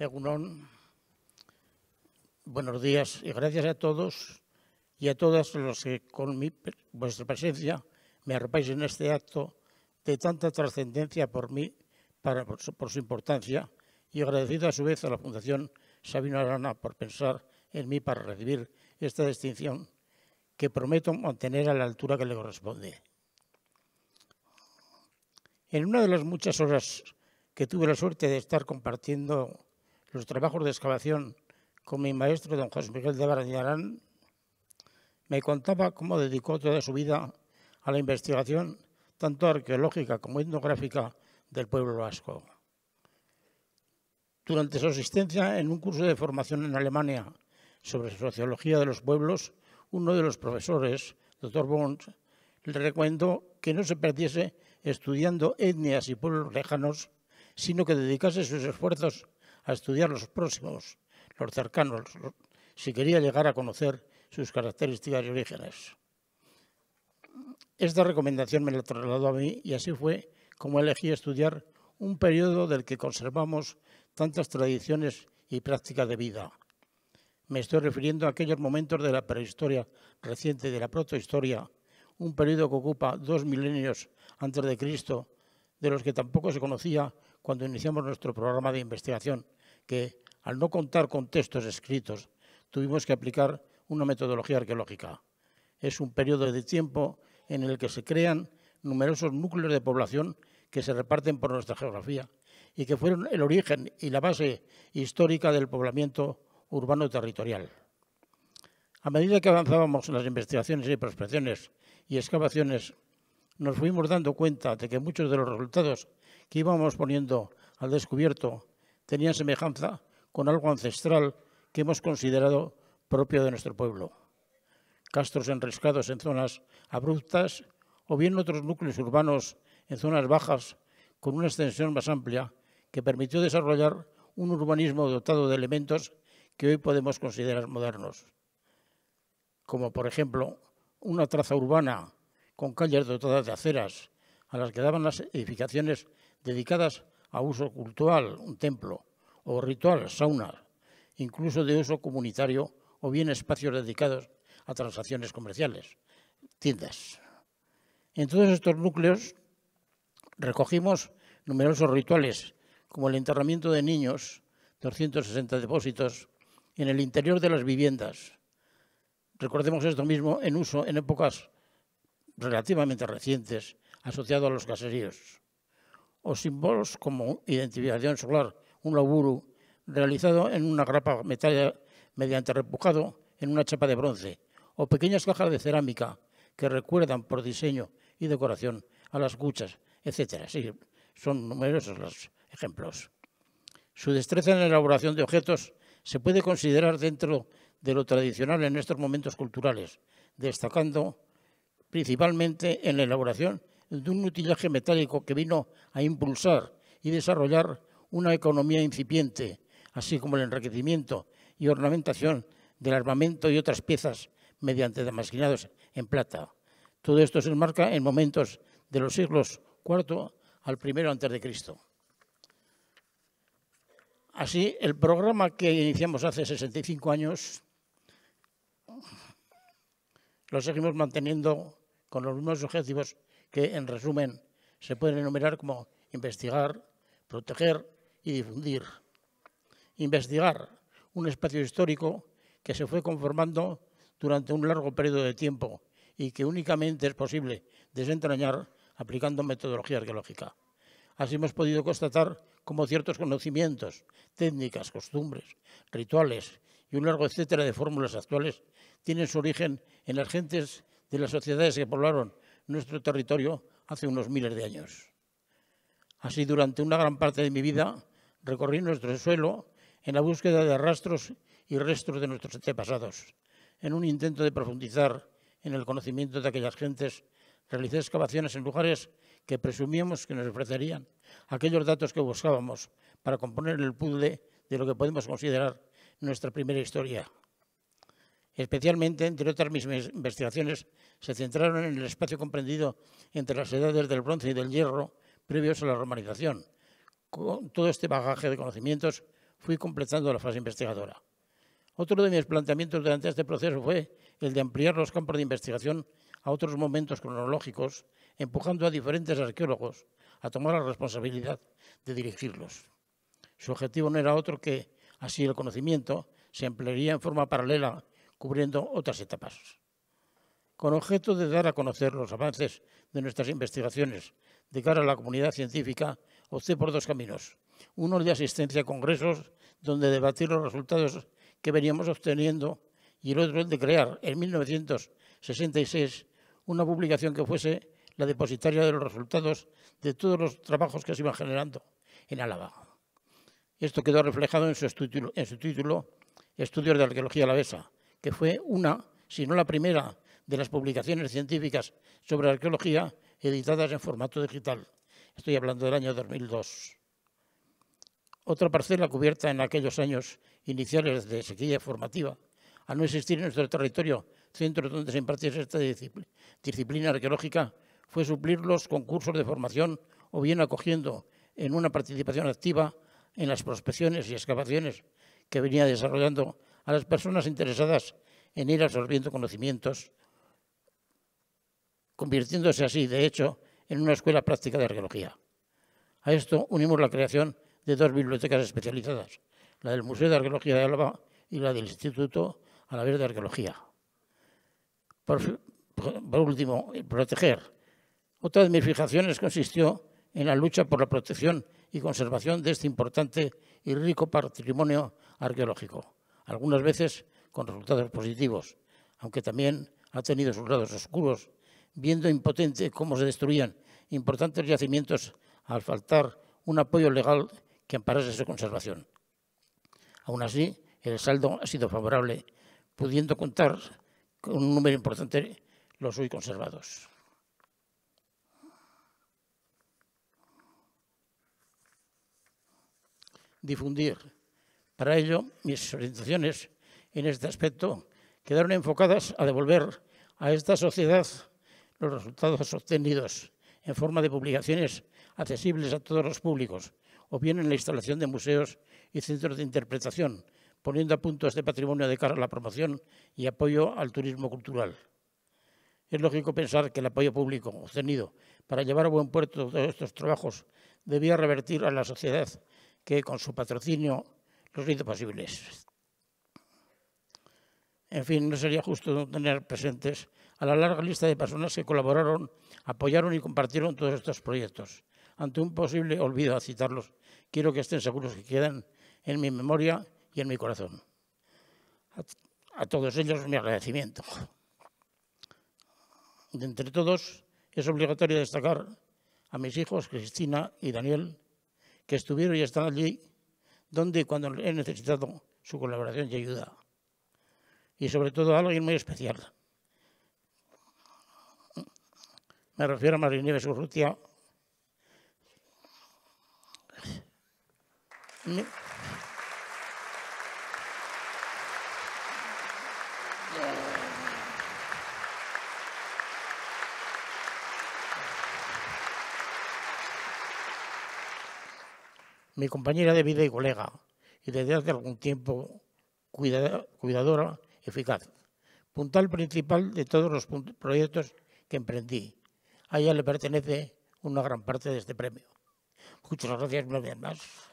Egunon, buenos días y gracias a todos y a todas los que con vuestra presencia me arropáis en este acto de tanta trascendencia por mí, por su, importancia, y agradecido a su vez a la Fundación Sabino Arana por pensar en mí para recibir esta distinción que prometo mantener a la altura que le corresponde. En una de las muchas horas que tuve la suerte de estar compartiendo los trabajos de excavación con mi maestro don José Miguel de Barañarán, me contaba cómo dedicó toda su vida a la investigación, tanto arqueológica como etnográfica, del pueblo vasco. Durante su asistencia en un curso de formación en Alemania sobre sociología de los pueblos, uno de los profesores, doctor Bons, le recomendó que no se perdiese estudiando etnias y pueblos lejanos, sino que dedicase sus esfuerzos a estudiar los próximos, los cercanos, si quería llegar a conocer sus características y orígenes. Esta recomendación me la trasladó a mí y así fue como elegí estudiar un periodo del que conservamos tantas tradiciones y prácticas de vida. Me estoy refiriendo a aquellos momentos de la prehistoria reciente de la protohistoria, un periodo que ocupa dos milenios antes de Cristo de los que tampoco se conocía cuando iniciamos nuestro programa de investigación, que, al no contar con textos escritos, tuvimos que aplicar una metodología arqueológica. Es un periodo de tiempo en el que se crean numerosos núcleos de población que se reparten por nuestra geografía y que fueron el origen y la base histórica del poblamiento urbano territorial. A medida que avanzábamos en las investigaciones y prospecciones y excavaciones nos fuimos dando cuenta de que muchos de los resultados que íbamos poniendo al descubierto tenían semejanza con algo ancestral que hemos considerado propio de nuestro pueblo. Castros enriscados en zonas abruptas o bien otros núcleos urbanos en zonas bajas con una extensión más amplia que permitió desarrollar un urbanismo dotado de elementos que hoy podemos considerar modernos, como por ejemplo una traza urbana con calles dotadas de aceras, a las que daban las edificaciones dedicadas a uso cultural, un templo, o ritual, sauna, incluso de uso comunitario, o bien espacios dedicados a transacciones comerciales, tiendas. En todos estos núcleos recogimos numerosos rituales, como el enterramiento de niños, 260 depósitos, en el interior de las viviendas. Recordemos esto mismo en uso en épocas relativamente recientes asociados a los caseríos, o símbolos como identificación solar, un laburu realizado en una grapa metálica mediante repujado en una chapa de bronce, o pequeñas cajas de cerámica que recuerdan por diseño y decoración a las cuchas, etc. Sí, son numerosos los ejemplos. Su destreza en la elaboración de objetos se puede considerar dentro de lo tradicional en estos momentos culturales, destacando principalmente en la elaboración de un utillaje metálico que vino a impulsar y desarrollar una economía incipiente, así como el enriquecimiento y ornamentación del armamento y otras piezas mediante damasquinados en plata. Todo esto se enmarca en momentos de los siglos IV al primero a.C. de Cristo. Así, el programa que iniciamos hace 65 años lo seguimos manteniendo con los mismos objetivos que, en resumen, se pueden enumerar como investigar, proteger y difundir. Investigar, un espacio histórico que se fue conformando durante un largo periodo de tiempo y que únicamente es posible desentrañar aplicando metodología arqueológica. Así hemos podido constatar cómo ciertos conocimientos, técnicas, costumbres, rituales y un largo etcétera de fórmulas actuales tienen su origen en las gentes de las sociedades que poblaron nuestro territorio hace unos miles de años. Así, durante una gran parte de mi vida recorrí nuestro suelo en la búsqueda de rastros y restos de nuestros antepasados. En un intento de profundizar en el conocimiento de aquellas gentes, realicé excavaciones en lugares que presumíamos que nos ofrecerían aquellos datos que buscábamos para componer el puzzle de lo que podemos considerar nuestra primera historia. Especialmente, entre otras mis investigaciones, se centraron en el espacio comprendido entre las edades del bronce y del hierro previos a la romanización. Con todo este bagaje de conocimientos fui completando la fase investigadora. Otro de mis planteamientos durante este proceso fue el de ampliar los campos de investigación a otros momentos cronológicos, empujando a diferentes arqueólogos a tomar la responsabilidad de dirigirlos. Su objetivo no era otro que, así el conocimiento, se ampliaría en forma paralela cubriendo otras etapas. Con objeto de dar a conocer los avances de nuestras investigaciones de cara a la comunidad científica, opté por dos caminos. Uno de asistencia a congresos, donde debatir los resultados que veníamos obteniendo, y el otro el de crear en 1966 una publicación que fuese la depositaria de los resultados de todos los trabajos que se iban generando en Álava. Esto quedó reflejado en su, en su título Estudios de Arqueología Alavesa, que fue una, si no la primera, de las publicaciones científicas sobre arqueología editadas en formato digital. Estoy hablando del año 2002. Otra parcela cubierta en aquellos años iniciales de sequía formativa, al no existir en nuestro territorio centros donde se impartiese esta disciplina arqueológica, fue suplirlos con cursos de formación o bien acogiendo en una participación activa en las prospecciones y excavaciones que venía desarrollando a las personas interesadas en ir absorbiendo conocimientos, convirtiéndose así, de hecho, en una escuela práctica de arqueología. A esto unimos la creación de dos bibliotecas especializadas, la del Museo de Arqueología de Alba y la del Instituto a de Arqueología. Por, por último, proteger. Otra de mis fijaciones consistió en la lucha por la protección y conservación de este importante y rico patrimonio arqueológico algunas veces con resultados positivos, aunque también ha tenido sus lados oscuros, viendo impotente cómo se destruían importantes yacimientos al faltar un apoyo legal que amparase su conservación. Aún así, el saldo ha sido favorable, pudiendo contar con un número importante los hoy conservados. Difundir para ello, mis orientaciones en este aspecto quedaron enfocadas a devolver a esta sociedad los resultados obtenidos en forma de publicaciones accesibles a todos los públicos, o bien en la instalación de museos y centros de interpretación, poniendo a punto este patrimonio de cara a la promoción y apoyo al turismo cultural. Es lógico pensar que el apoyo público obtenido para llevar a buen puerto todos estos trabajos debía revertir a la sociedad que, con su patrocinio los hizo posibles. En fin, no sería justo no tener presentes a la larga lista de personas que colaboraron, apoyaron y compartieron todos estos proyectos. Ante un posible olvido a citarlos, quiero que estén seguros que quedan en mi memoria y en mi corazón. a todos ellos mi agradecimiento. De entre todos, es obligatorio destacar a mis hijos Cristina y Daniel, que estuvieron y están allí donde cuando he necesitado su colaboración y ayuda. Y sobre todo a alguien muy especial. Me refiero a Marinieves Urrutia. mi compañera de vida y colega, y desde hace algún tiempo cuidadora, eficaz, puntal principal de todos los proyectos que emprendí. A ella le pertenece una gran parte de este premio. Muchas gracias una más.